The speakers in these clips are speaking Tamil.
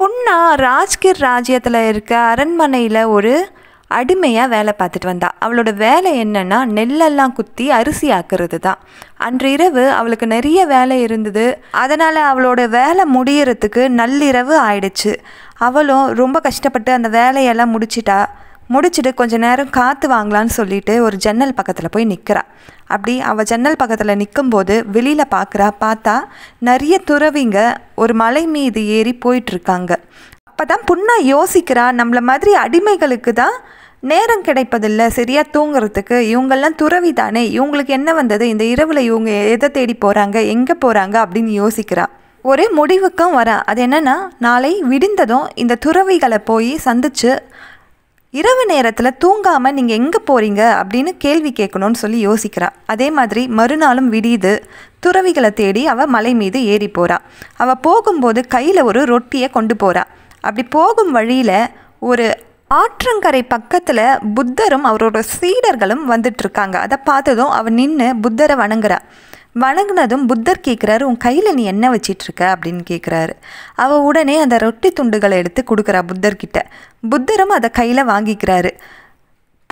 பொண்ணா ராஜ்கிர் ராஜ்யத்தில் இருக்க அரண்மனையில் ஒரு அடிமையாக வேலை பார்த்துட்டு வந்தா அவளோட வேலை என்னென்னா நெல்லெல்லாம் குத்தி அரிசி ஆக்குறது தான் அன்று இரவு அவளுக்கு நிறைய வேலை இருந்தது அதனால் அவளோட வேலை முடியறதுக்கு நள்ளிரவு ஆயிடுச்சு அவளும் ரொம்ப கஷ்டப்பட்டு அந்த வேலையெல்லாம் முடிச்சிட்டா முடிச்சுட்டு கொஞ்ச நேரம் காற்று வாங்கலான்னு சொல்லிட்டு ஒரு ஜன்னல் பக்கத்தில் போய் நிற்கிறா அப்படி அவள் ஜன்னல் பக்கத்தில் நிற்கும்போது வெளியில் பார்க்குறா பார்த்தா நிறைய துறவிங்க ஒரு மலை மீது ஏறி போயிட்டுருக்காங்க அப்போ தான் புண்ணா யோசிக்கிறா நம்மளை மாதிரி அடிமைகளுக்கு தான் நேரம் கிடைப்பதில்ல சரியாக தூங்குறதுக்கு இவங்கெல்லாம் துறவி தானே இவங்களுக்கு என்ன வந்தது இந்த இரவில் இவங்க எதை தேடி போகிறாங்க எங்கே போகிறாங்க அப்படின்னு யோசிக்கிறா ஒரு முடிவுக்கும் வரா அது என்னென்னா நாளை விடிந்ததும் இந்த துறவிகளை போய் சந்தித்து இரவு நேரத்தில் தூங்காமல் நீங்கள் எங்கே போகிறீங்க அப்படின்னு கேள்வி கேட்கணும்னு சொல்லி யோசிக்கிறா அதே மாதிரி மறுநாளும் விடியுது துறவிகளை தேடி அவள் மலை மீது ஏறி போகிறா அவள் போகும்போது கையில் ஒரு ரொட்டியை கொண்டு போகிறா அப்படி போகும் வழியில் ஒரு ஆற்றங்கரை பக்கத்தில் புத்தரும் அவரோட சீடர்களும் வந்துட்டுருக்காங்க அதை பார்த்ததும் அவள் நின்று புத்தரை வணங்குறா வணங்கினதும் புத்தர் கேட்குறாரு உன் கையில் நீ என்ன வச்சிட்ருக்க அப்படின்னு கேட்குறாரு அவள் உடனே அந்த ரொட்டி துண்டுகளை எடுத்து கொடுக்குறா புத்தர்கிட்ட புத்தரும் அதை கையில் வாங்கிக்கிறாரு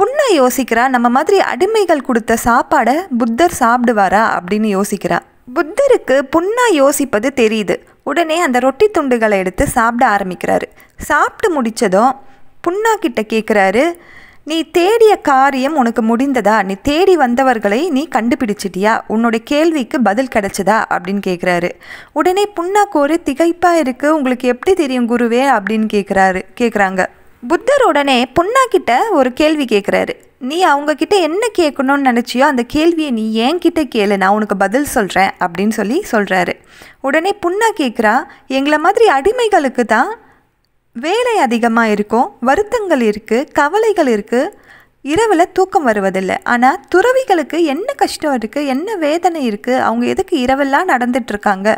புண்ணை யோசிக்கிறா நம்ம மாதிரி அடிமைகள் கொடுத்த சாப்பாடை புத்தர் சாப்பிடுவாரா அப்படின்னு யோசிக்கிறா புத்தருக்கு புண்ணா யோசிப்பது தெரியுது உடனே அந்த ரொட்டி துண்டுகளை எடுத்து சாப்பிட ஆரம்பிக்கிறாரு சாப்பிட்டு முடித்ததும் புண்ணா கிட்ட கேட்குறாரு நீ தேடிய காரியம் உனக்கு முடிந்ததா நீ தேடி வந்தவர்களை நீ கண்டுபிடிச்சிட்டியா உன்னோட கேள்விக்கு பதில் கிடைச்சதா அப்படின்னு கேட்குறாரு உடனே புண்ணாக்கோரு திகைப்பாக இருக்குது உங்களுக்கு எப்படி தெரியும் குருவே அப்படின்னு கேட்குறாரு கேட்குறாங்க புத்தர் உடனே புண்ணாக்கிட்ட ஒரு கேள்வி கேட்குறாரு நீ அவங்க கிட்ட என்ன கேட்கணும்னு நினச்சியோ அந்த கேள்வியை நீ என்கிட்ட கேளு நான் உனக்கு பதில் சொல்கிறேன் அப்படின்னு சொல்லி சொல்கிறாரு உடனே புண்ணா கேட்குறா எங்களை மாதிரி அடிமைகளுக்கு தான் வேலை அதிகமாக இருக்கும் வருத்தங்கள் இருக்குது கவலைகள் இருக்குது இரவில் தூக்கம் வருவதில்லை ஆனால் துறவிகளுக்கு என்ன கஷ்டம் இருக்குது என்ன வேதனை இருக்குது அவங்க எதுக்கு இரவெல்லாம் நடந்துட்டுருக்காங்க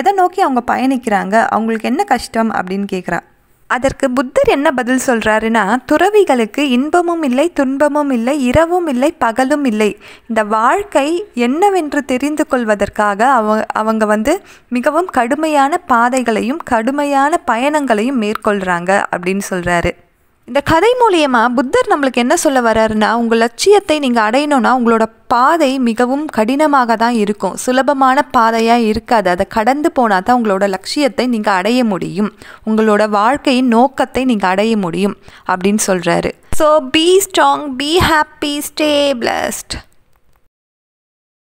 எதை நோக்கி அவங்க பயணிக்கிறாங்க அவங்களுக்கு என்ன கஷ்டம் அப்படின்னு கேட்குறா அதற்கு புத்தர் என்ன பதில் சொல்கிறாருன்னா துறவிகளுக்கு இன்பமும் இல்லை துன்பமும் இல்லை இரவும் இல்லை பகலும் இல்லை இந்த வாழ்க்கை என்னவென்று தெரிந்து கொள்வதற்காக அவ அவங்க வந்து மிகவும் கடுமையான பாதைகளையும் கடுமையான பயணங்களையும் மேற்கொள்கிறாங்க அப்படின்னு சொல்கிறாரு இந்த கதை மூலியமாக புத்தர் நம்மளுக்கு என்ன சொல்ல வர்றாருன்னா உங்கள் லட்சியத்தை நீங்கள் அடையணும்னா உங்களோட பாதை மிகவும் கடினமாக தான் இருக்கும் சுலபமான பாதையாக இருக்காது அதை கடந்து போனால் தான் உங்களோட லட்சியத்தை நீங்கள் அடைய முடியும் உங்களோட வாழ்க்கையின் நோக்கத்தை நீங்கள் அடைய முடியும் அப்படின்னு சொல்கிறாரு so be strong be happy stay blessed